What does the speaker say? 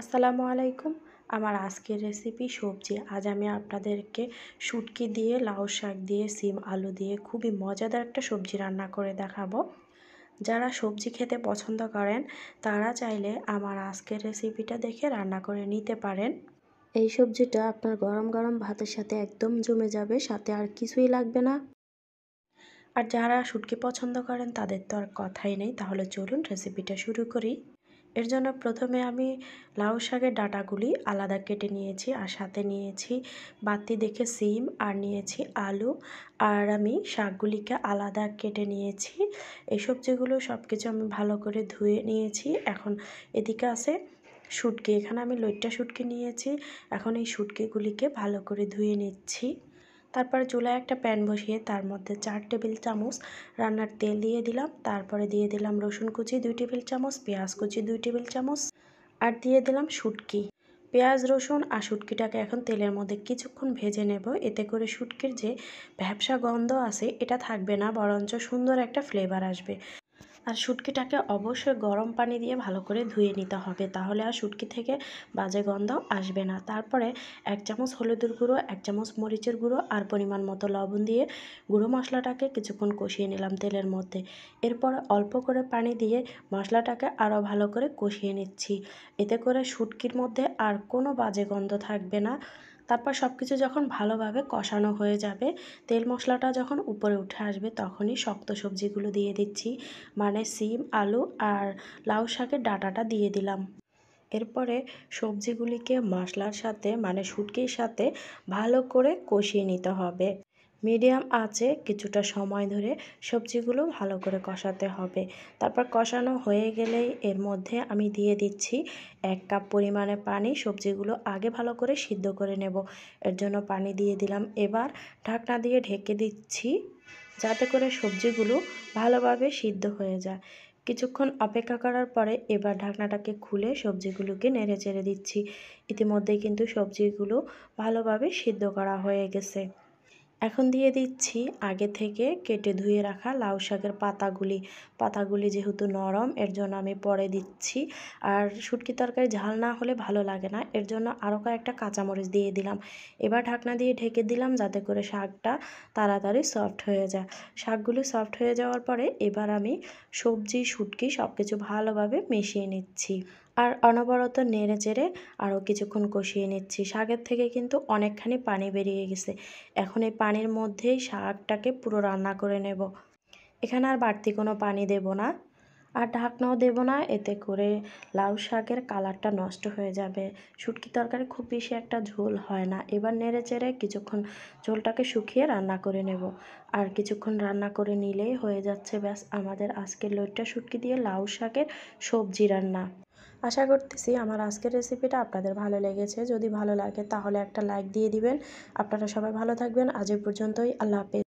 আসসালামু আলাইকুম আমার আজকের রেসিপি সবজি আজ আমি আপনাদেরকে শুটকি দিয়ে লাউ শাক দিয়ে সিম আলু দিয়ে খুবই মজাদার একটা সবজি রান্না করে দেখাবো যারা সবজি খেতে পছন্দ করেন তারা চাইলে আমার আজকের রেসিপিটা দেখে রান্না করে নিতে পারেন এই সবজিটা আপনার গরম গরম ভাতের সাথে একদম জমে যাবে সাথে আর কিছুই লাগবে না আর যারা শুটকি পছন্দ করেন তাদের তো আর কথাই নেই তাহলে চলুন রেসিপিটা শুরু করি এর জন্য প্রথমে আমি লাউ শাকের ডাঁটাগুলি আলাদা কেটে নিয়েছি আর সাথে নিয়েছি বাতি দেখে সিম আর নিয়েছি আলু আর আমি শাকগুলিকে আলাদা কেটে নিয়েছি এই সবজিগুলো সব কিছু আমি ভালো করে ধুয়ে নিয়েছি এখন এদিকে আছে শুটকি এখানে আমি লইট্টা শুটকি নিয়েছি এখন এই শুটকিগুলিকে ভালো করে ধুয়ে নিচ্ছি তারপরে চুলায় একটা প্যান বসিয়ে তার মধ্যে চার টেবিল চামচ রান্নার তেল দিয়ে দিলাম তারপরে দিয়ে দিলাম রসুন কুচি দুই টেবিল চামচ পেঁয়াজ কুচি দুই টেবিল চামচ আর দিয়ে দিলাম শুটকি পেঁয়াজ রসুন আর শুটকিটাকে এখন তেলের মধ্যে কিছুক্ষণ ভেজে নেব এতে করে শুটকির যে ভ্যাবসা গন্ধ আছে এটা থাকবে না বরঞ্চ সুন্দর একটা ফ্লেভার আসবে আর শুটকিটাকে অবশ্যই গরম পানি দিয়ে ভালো করে ধুয়ে নিতে হবে তাহলে আর শুটকি থেকে বাজে গন্ধ আসবে না তারপরে এক চামচ হলুদের গুঁড়ো এক চামচ মরিচের গুঁড়ো আর পরিমাণ মতো লবণ দিয়ে গুঁড়ো মশলাটাকে কিছুক্ষণ কষিয়ে নিলাম তেলের মধ্যে এরপর অল্প করে পানি দিয়ে মশলাটাকে আরও ভালো করে কষিয়ে নিচ্ছি এতে করে শুটকির মধ্যে আর কোনো বাজে গন্ধ থাকবে না তারপর সব কিছু যখন ভালোভাবে কষানো হয়ে যাবে তেল মশলাটা যখন উপরে উঠে আসবে তখনই শক্ত সবজিগুলো দিয়ে দিচ্ছি মানে সিম আলু আর লাউ শাকের ডাটাটা দিয়ে দিলাম এরপরে সবজিগুলিকে মশলার সাথে মানে শুটকির সাথে ভালো করে কষিয়ে নিতে হবে মিডিয়াম আছে কিছুটা সময় ধরে সবজিগুলো ভালো করে কষাতে হবে তারপর কষানো হয়ে গেলেই এর মধ্যে আমি দিয়ে দিচ্ছি এক কাপ পরিমাণে পানি সবজিগুলো আগে ভালো করে সিদ্ধ করে নেব এর জন্য পানি দিয়ে দিলাম এবার ঢাকনা দিয়ে ঢেকে দিচ্ছি যাতে করে সবজিগুলো ভালোভাবে সিদ্ধ হয়ে যায় কিছুক্ষণ অপেক্ষা করার পরে এবার ঢাকনাটাকে খুলে সবজিগুলোকে নেড়ে চেড়ে দিচ্ছি ইতিমধ্যেই কিন্তু সবজিগুলো ভালোভাবে সিদ্ধ করা হয়ে গেছে এখন দিয়ে দিচ্ছি আগে থেকে কেটে ধুয়ে রাখা লাউ শাকের পাতাগুলি পাতাগুলি যেহেতু নরম এর জন্য আমি পরে দিচ্ছি আর শুটকি তরকারি ঝাল না হলে ভালো লাগে না এর জন্য আরও কয়েকটা কাঁচামরিচ দিয়ে দিলাম এবার ঢাকনা দিয়ে ঢেকে দিলাম যাতে করে শাকটা তাড়াতাড়ি সফট হয়ে যায় শাকগুলি সফট হয়ে যাওয়ার পরে এবার আমি সবজি শুটকি সব কিছু ভালোভাবে মিশিয়ে নিচ্ছি আর অনবরত নেড়ে চেড়ে আরও কিছুক্ষণ কষিয়ে নিচ্ছি শাকের থেকে কিন্তু অনেকখানি পানি বেরিয়ে গেছে এখন এই পানির মধ্যেই শাকটাকে পুরো রান্না করে নেব এখানে আর বাড়তি কোনো পানি দেব না আর ঢাকনাও দেব না এতে করে লাউ শাকের কালারটা নষ্ট হয়ে যাবে শুটকি তরকারি খুব বেশি একটা ঝোল হয় না এবার নেড়ে চেড়ে কিছুক্ষণ ঝোলটাকে শুকিয়ে রান্না করে নেব আর কিছুক্ষণ রান্না করে নিলেই হয়ে যাচ্ছে ব্যাস আমাদের আজকের লোটটা শুটকি দিয়ে লাউ শাকের সবজি রান্না আশা করতেছি আমার আজকের রেসিপিটা আপনাদের ভালো লেগেছে যদি ভালো লাগে তাহলে একটা লাইক দিয়ে দিবেন আপনারা সবাই ভালো থাকবেন আজ পর্যন্তই আল্লাহ হাফেজ